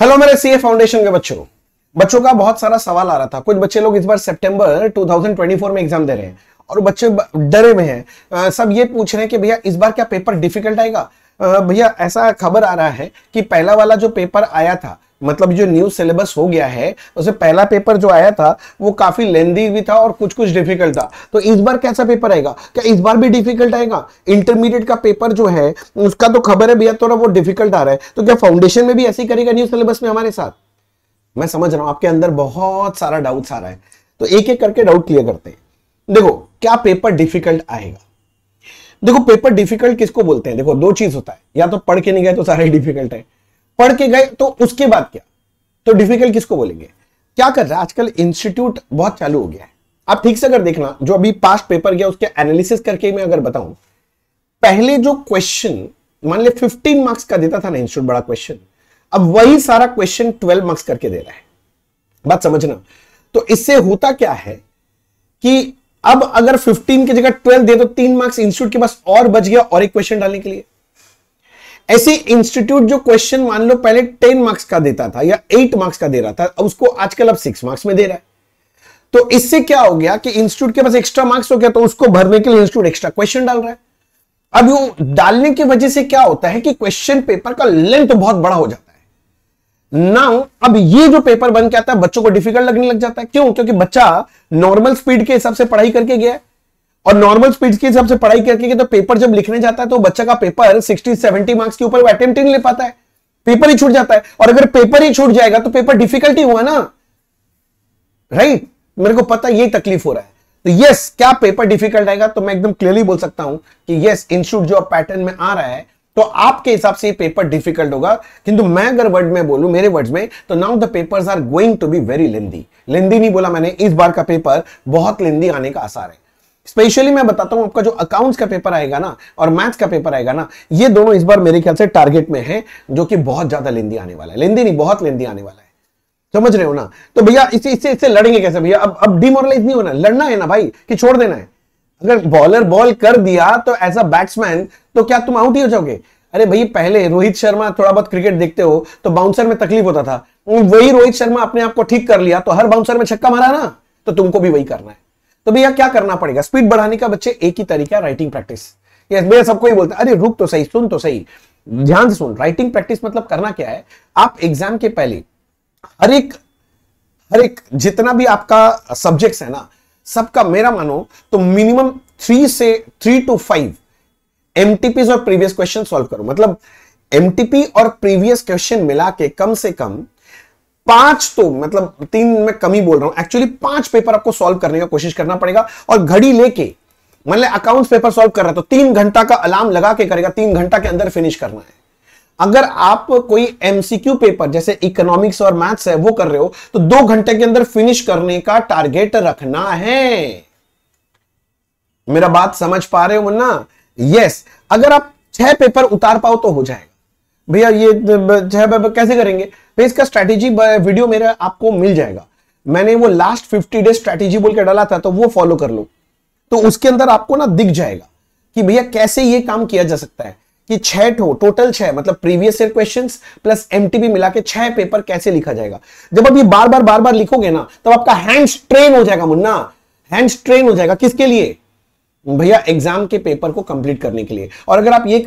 Hello मेरे CA foundation के बच्चों बच्चों का बहुत सारा सवाल आ रहा था कुछ बच्चे लोग इस बार सितंबर 2024 में एग्जाम दे रहे हैं और बच्चे डरे में हैं सब ये पूछ रहे हैं कि भैया इस बार क्या पेपर डिफिकल्ट आएगा भैया ऐसा खबर आ रहा है कि पहला वाला जो पेपर आया था मतलब जो न्यू सिलेबस हो गया है उसे पहला पेपर जो आया था वो काफी लेंदी भी था और कुछ कुछ डिफिकल्ट था तो इस बार कैसा पेपर आएगा क्या इस बार भी डिफिकल्ट आएगा इंटरमीडिएट का पेपर जो है उसका तो खबर है भैया थोड़ा वो डिफिकल्ट आ रहा है तो क्या फाउंडेशन में भी ऐसे ही करेगा न्यू सिलेबस में हमारे साथ मैं समझ रहा हूं आपके अंदर बहुत सारा डाउट आ रहा है तो एक एक करके डाउट क्लियर करते हैं देखो क्या पेपर डिफिकल्ट आएगा देखो पेपर डिफिकल्ट किसको बोलते हैं देखो दो चीज होता है या तो पढ़ के नहीं गए तो सारे डिफिकल्ट है पढ़ के गए तो उसके बाद क्या तो डिफिकल्ट किसको बोलेंगे क्या कर रहा है आजकल इंस्टीट्यूट बहुत चालू हो गया है आप ठीक से अगर देखना जो अभी पास्ट पेपर गया उसके एनालिसिस करके मैं अगर बताऊं पहले जो क्वेश्चन मान ले 15 मार्क्स का देता था ना इंस्टीट्यूट बड़ा क्वेश्चन अब वही सारा क्वेश्चन 12 मार्क्स करके दे रहा है बात समझना तो इससे होता क्या है कि अब अगर 15 की जगह 12 दे तो तीन मार्क्स इंस्टीट्यूट के पास और बच गया और एक क्वेश्चन डालने के लिए ऐसे इंस्टीट्यूट जो क्वेश्चन मान लो पहले टेन मार्क्स का देता था या एट मार्क्स का दे रहा था उसको आजकल अब सिक्स मार्क्स में दे रहा है तो इससे क्या हो गया कि इंस्टीट्यूट के पास एक्स्ट्रा मार्क्स हो गया तो उसको भरने के लिए इंस्टीट्यूट एक्स्ट्रा क्वेश्चन डाल रहा है अब यू डालने की वजह से क्या होता है कि क्वेश्चन पेपर का लेंथ बहुत बड़ा हो जाता है ना अब ये जो पेपर बन के आता है बच्चों को डिफिकल्ट लगने लग जाता है क्यों क्योंकि बच्चा नॉर्मल स्पीड के हिसाब से पढ़ाई करके गया है और नॉर्मल स्पीड के हिसाब से पढ़ाई करके तो पेपर जब लिखने जाता है तो बच्चा का पेपर सिक्सटी सेवेंटी मार्क्स के ऊपर वो अटेम्प्ट नहीं ले पाता है पेपर ही छूट जाता है और अगर पेपर ही छूट जाएगा तो पेपर डिफिकल्टी हुआ ना राइट right? मेरे को पता यही तकलीफ हो रहा है तो यस क्या पेपर डिफिकल्ट आएगा तो मैं एकदम क्लियरली बोल सकता हूं कि यस इंस्टीट्यूट जो पैटर्न में आ रहा है तो आपके हिसाब से पेपर डिफिकल्ट होगा किंतु मैं अगर वर्ड में बोलू मेरे वर्ड में तो now the papers are going to be very lengthy lengthy नहीं बोला मैंने इस बार का पेपर बहुत लेंदी आने का आसार है स्पेशली मैं बताता हूं आपका जो अकाउंट्स का पेपर आएगा ना और मैथ्स का पेपर आएगा ना ये दोनों इस बार मेरे ख्याल से टारगेट में है जो कि बहुत ज्यादा लेंदी आने वाला है लेंदी नहीं बहुत लेंदी आने वाला है समझ रहे हो ना तो भैया इससे इससे इससे लड़ेंगे कैसे भैया अब अब डिमोरलाइज नहीं होना लड़ना है ना भाई कि छोड़ देना है अगर बॉलर बॉल कर दिया तो एज अ बैट्समैन तो क्या तुम आउट ही हो जाओगे अरे भाई पहले रोहित शर्मा थोड़ा बहुत क्रिकेट देखते हो तो बाउंसर में तकलीफ होता था वही रोहित शर्मा अपने आप को ठीक कर लिया तो हर बाउंसर में छक्का मारा ना तो तुमको भी वही करना है तो भैया क्या करना पड़ेगा स्पीड बढ़ाने का बच्चे एक ही तरीका राइटिंग प्रैक्टिस यस भैया सबको ही बोलते हैं अरे रुक तो सही सुन तो सही ध्यान से सुन राइटिंग प्रैक्टिस मतलब करना क्या है आप एग्जाम के पहले हर एक हर एक जितना भी आपका सब्जेक्ट है ना सबका मेरा मानो तो मिनिमम थ्री से थ्री टू फाइव एमटीपीज और प्रीवियस क्वेश्चन सॉल्व करो मतलब एमटीपी और प्रीवियस क्वेश्चन मिला के कम से कम पांच तो मतलब तीन में कमी बोल रहा हूं एक्चुअली पांच पेपर आपको सॉल्व करने का कोशिश करना पड़ेगा और घड़ी लेके मान ले अकाउंट्स पेपर सॉल्व कर रहा है तो तीन घंटा का अलार्म लगा के करेगा तीन घंटा के अंदर फिनिश करना है अगर आप कोई एमसीक्यू पेपर जैसे इकोनॉमिक्स और मैथ्स है वो कर रहे हो तो दो घंटे के अंदर फिनिश करने का टारगेट रखना है मेरा बात समझ पा रहे हो मुन्ना यस अगर आप छह पेपर उतार पाओ तो हो जाएगा भैया ये जो है कैसे करेंगे भैया इसका स्ट्रैटेजी वीडियो मेरा आपको मिल जाएगा मैंने वो लास्ट फिफ्टी डे स्ट्रैटेजी बोल के डाला था तो वो फॉलो कर लो तो उसके अंदर आपको ना दिख जाएगा कि भैया कैसे ये काम किया जा सकता है कि छह ठो टोटल छह मतलब previous year questions plus MTP मिला के छह पेपर कैसे लिखा जाएगा जब आप ये बार बार बार बार लिखोगे ना तब तो आपका हैंड स्ट्रेन हो जाएगा मुन्ना हैंड स्ट्रेन हो जाएगा किसके लिए भैया एग्जाम के पेपर को कंप्लीट करने के लिए और अगर आप ये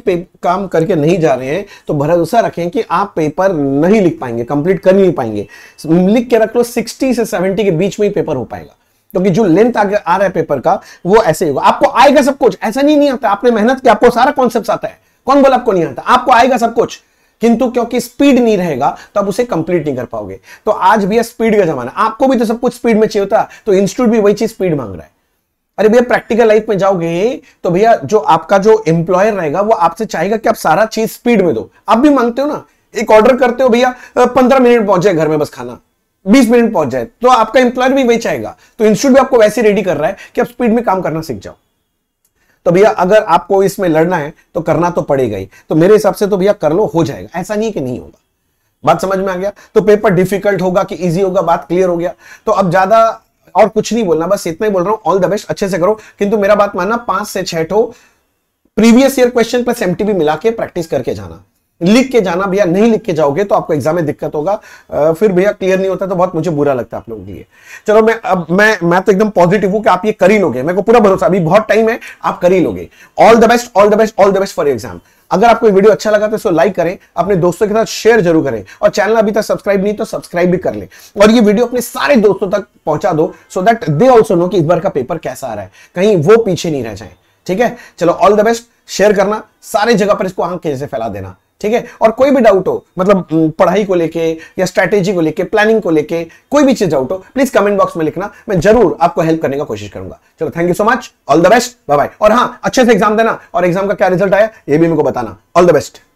काम करके नहीं जा रहे हैं तो भरोसा रखें कि आप पेपर नहीं लिख पाएंगे कंप्लीट कर नहीं पाएंगे लिख के रख लो 60 से 70 के बीच में ही पेपर हो पाएगा क्योंकि तो जो लेंथ आ रहा है पेपर का वो ऐसे होगा आपको आएगा सब कुछ ऐसा नहीं नहीं आता आपने मेहनत की आपको सारा कॉन्सेप्ट आता है कौन बोला आपको नहीं आता आपको आएगा सब कुछ किंतु क्योंकि स्पीड नहीं रहेगा तो आप उसे कंप्लीट नहीं कर पाओगे तो आज भी स्पीड का जमाना आपको भी तो सब कुछ स्पीड में चाहिए होता तो इंस्टीट्यूट भी वही चीज स्पीड मांग रहा है अरे भैया प्रैक्टिकल लाइफ में जाओगे तो भैया जो आपका जो एम्प्लॉयर रहेगा वो आपसे चाहेगा कि आप सारा चीज स्पीड में दो आप भी मांगते हो ना एक ऑर्डर करते हो भैया पंद्रह मिनट पहुंच जाए घर में बस खाना बीस मिनट पहुंच जाए तो आपका एम्प्लॉयर भी वही चाहेगा तो इंस्टीट्यूट भी आपको वैसे रेडी कर रहा है कि आप स्पीड में काम करना सीख जाओ तो भैया अगर आपको इसमें लड़ना है तो करना तो पड़ेगा ही तो मेरे हिसाब से तो भैया कर लो हो जाएगा ऐसा नहीं कि नहीं होगा बात समझ में आ गया तो पेपर डिफिकल्ट होगा कि इजी होगा बात क्लियर हो गया तो अब ज्यादा और कुछ नहीं बोलना बस इतना ही बोल रहा हूं ऑल द बेस्ट अच्छे से करो किंतु मेरा बात मानना पांच से छह ठो previous year question plus MTP मिला के प्रैक्टिस करके जाना लिख के जाना भैया नहीं लिख के जाओगे तो आपको एग्जाम में दिक्कत होगा फिर भैया क्लियर नहीं होता तो बहुत मुझे बुरा लगता है आप लोगों के लिए चलो मैं अब मैं मैं तो एकदम पॉजिटिव हूं कि आप ये कर ही लोगे मेरे को पूरा भरोसा अभी बहुत टाइम है आप कर ही लोगे all the best all the best all the best for exam अगर आपको वीडियो अच्छा लगा तो इसको लाइक करें अपने दोस्तों के साथ शेयर जरूर करें और चैनल अभी तक सब्सक्राइब नहीं तो सब्सक्राइब भी कर लें और ये वीडियो अपने सारे दोस्तों तक पहुंचा दो so that they also know कि इस बार का पेपर कैसा आ रहा है कहीं वो पीछे नहीं रह जाए ठीक है चलो ऑल द बेस्ट शेयर करना सारे जगह पर इसको आंख कैसे फैला देना ठीक है और कोई भी डाउट हो मतलब पढ़ाई को लेके या स्ट्रैटेजी को लेके प्लानिंग को लेके कोई भी चीज डाउट हो प्लीज कमेंट बॉक्स में लिखना मैं जरूर आपको हेल्प करने का कोशिश करूंगा चलो thank you so much all the best bye bye और हाँ अच्छे से एग्जाम देना और एग्जाम का क्या रिजल्ट आया ये भी मेरे को बताना ऑल द बेस्ट